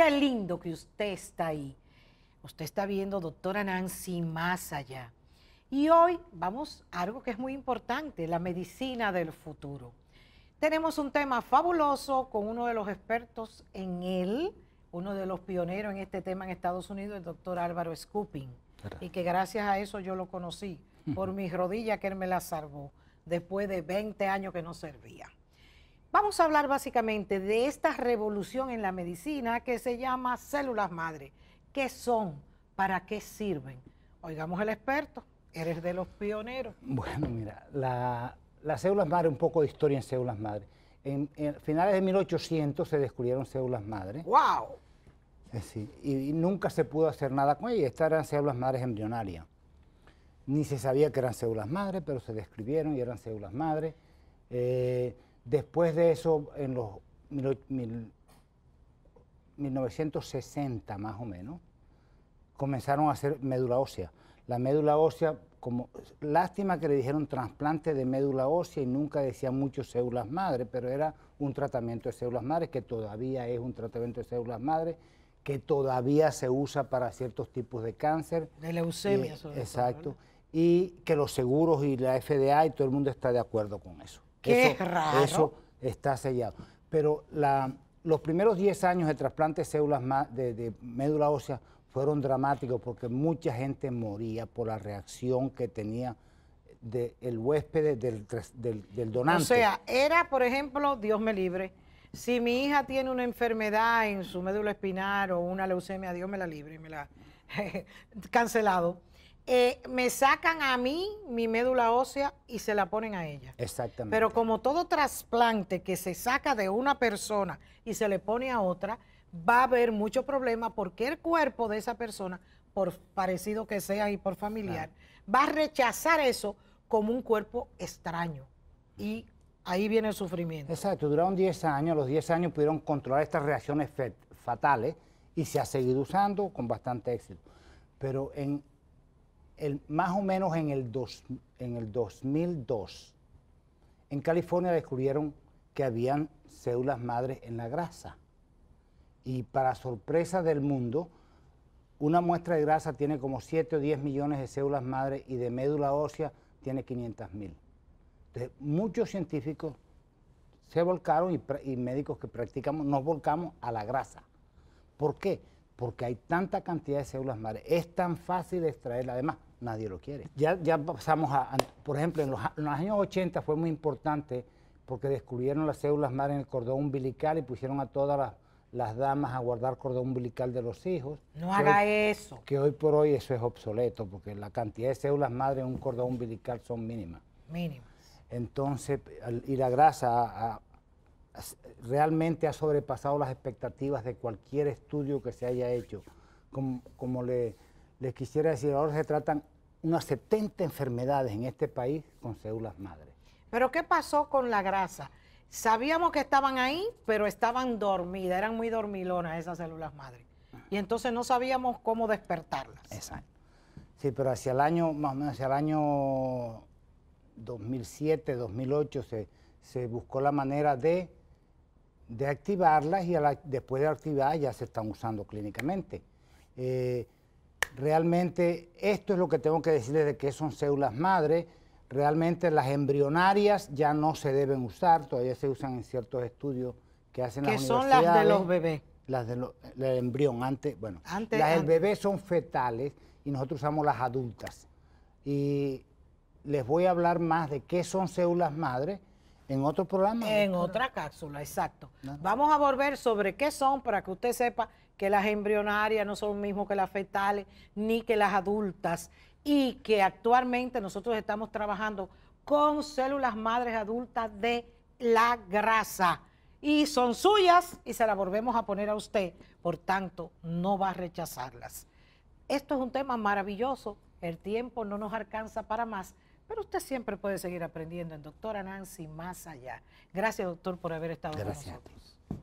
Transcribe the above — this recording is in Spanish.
Qué lindo que usted está ahí. Usted está viendo, doctora Nancy, más allá. Y hoy vamos a algo que es muy importante, la medicina del futuro. Tenemos un tema fabuloso con uno de los expertos en él, uno de los pioneros en este tema en Estados Unidos, el doctor Álvaro Scooping. Y que gracias a eso yo lo conocí, por mis rodillas que él me las salvó, después de 20 años que no servía. Vamos a hablar básicamente de esta revolución en la medicina que se llama células madre. ¿Qué son? ¿Para qué sirven? Oigamos al experto, eres de los pioneros. Bueno, mira, las células madre, un poco de historia en células madre. En, finales de 1800 se descubrieron células madre. ¡Wow! Sí, y, nunca se pudo hacer nada con ellas. Estas eran células madres embrionarias. Ni se sabía que eran células madre, pero se describieron y eran células madre. Eh, Después de eso, en los 1960 más o menos, comenzaron a hacer médula ósea. La médula ósea, como lástima que le dijeron trasplante de médula ósea y nunca decían mucho células madre, pero era un tratamiento de células madre que todavía es un tratamiento de células madre que todavía se usa para ciertos tipos de cáncer. De leucemia, sobre Exacto. Todo, Y que los seguros y la FDA y todo el mundo está de acuerdo con eso. Qué raro. Eso está sellado. Pero los primeros 10 años de trasplante de células de, médula ósea fueron dramáticos porque mucha gente moría por la reacción que tenía el huésped del, donante. O sea, era, por ejemplo, Dios me libre, si mi hija tiene una enfermedad en su médula espinal o una leucemia, Dios me la libre, y me la cancelado. Eh, me sacan a mí mi médula ósea y se la ponen a ella. Exactamente. Pero como todo trasplante que se saca de una persona y se le pone a otra, va a haber mucho problema porque el cuerpo de esa persona, por parecido que sea y por familiar, va a rechazar eso como un cuerpo extraño. Y ahí viene el sufrimiento. Exacto, duraron 10 años, los 10 años pudieron controlar estas reacciones fatales y se ha seguido usando con bastante éxito. Pero en, más o menos en el, 2002, en California descubrieron que habían células madres en la grasa. Y para sorpresa del mundo, una muestra de grasa tiene como 7 o 10 millones de células madres y de médula ósea tiene 500 mil. Entonces, muchos científicos se volcaron y, médicos que practicamos nos volcamos a la grasa. ¿Por qué? Porque hay tanta cantidad de células madres. Es tan fácil extraerla. Además, nadie lo quiere. Ya, ya pasamos a, por ejemplo, en los, años 80 fue muy importante porque descubrieron las células madre en el cordón umbilical y pusieron a todas las, damas a guardar cordón umbilical de los hijos. No haga eso. Que hoy por hoy eso es obsoleto porque la cantidad de células madre en un cordón umbilical son mínimas. Mínimas. Entonces, y la grasa realmente ha sobrepasado las expectativas de cualquier estudio que se haya hecho. como le les quisiera decir, ahora se tratan unas 70 enfermedades en este país con células madre. Pero ¿qué pasó con la grasa? Sabíamos que estaban ahí, pero estaban dormidas, eran muy dormilonas esas células madre. Y entonces no sabíamos cómo despertarlas. Exacto. Sí, pero hacia el año, más o menos hacia el año 2007, 2008, se, buscó la manera de, activarlas y después de activar ya se están usando clínicamente. Eh, realmente esto es lo que tengo que decirles de qué son células madre. Realmente las embrionarias ya no se deben usar, todavía se usan en ciertos estudios que hacen las universidades. ¿Qué son las de los bebés. Las del embrión, antes, bueno, las del bebé son fetales y nosotros usamos las adultas. Y les voy a hablar más de qué son células madre en otro programa. En otra cápsula, exacto. Vamos a volver sobre qué son para que usted sepa que las embrionarias no son lo mismo que las fetales ni que las adultas y que actualmente nosotros estamos trabajando con células madres adultas de la grasa y son suyas y se las volvemos a poner a usted, por tanto no va a rechazarlas. Esto es un tema maravilloso, el tiempo no nos alcanza para más, pero usted siempre puede seguir aprendiendo en Doctora Nancy más allá. Gracias doctor por haber estado con nosotros.